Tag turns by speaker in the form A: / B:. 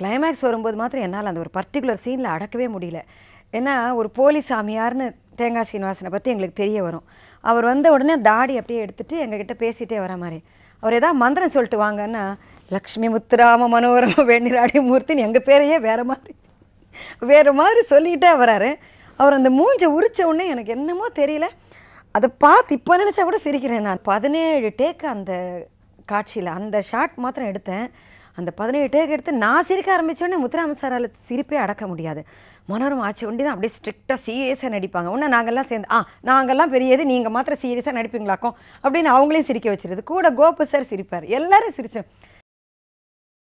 A: climax வரும்போது மாத்திரம் என்னால் அந்த ஒரு பர்டிகுலர் சீனில் அடக்கவே முடியல ஏன்னா ஒரு போலி சாமியார்னு தேங்காய் சீனிவாசனை பற்றி எங்களுக்கு தெரிய வரும் அவர் வந்த உடனே தாடி அப்படியே எடுத்துகிட்டு எங்ககிட்ட பேசிகிட்டே வர மாதிரி அவர் ஏதாவது மந்திரம் சொல்லிட்டு வாங்கன்னா லக்ஷ்மி முத்துராம மனோரம வெண்ணிராடி மூர்த்தின்னு எங்கள் பேரையே வேறு மாதிரி வேறு மாதிரி சொல்லிக்கிட்டே வராரு அவர் அந்த மூஞ்சை உரித்த உடனே எனக்கு என்னமோ தெரியல அதை பார்த்து இப்போ நினச்சா கூட சிரிக்கிறேன் நான் பதினேழு டேக்கு அந்த காட்சியில் அந்த ஷாட் மாத்திரம் எடுத்தேன் அந்த பதினேழு டேக் எடுத்து நான் சிரிக்க ஆரம்பித்தோடனே முத்துராம சாரால் சிரிப்பே அடக்க முடியாது மனோரம் ஆச்சு ஒண்டி தான் அப்படியே ஸ்ட்ரிக்டாக சீரியஸாக நடிப்பாங்க ஒன்று நாங்கள்லாம் சேர்ந்து ஆ நாங்கள்லாம் பெரியது நீங்கள் மாத்திரம் சீரியஸாக நடிப்பீங்களாக்கோ அப்படின்னு அவங்களையும் சிரிக்க வச்சுருது கூட கோபு சார் சிரிப்பார் எல்லோரும் சிரித்தோம்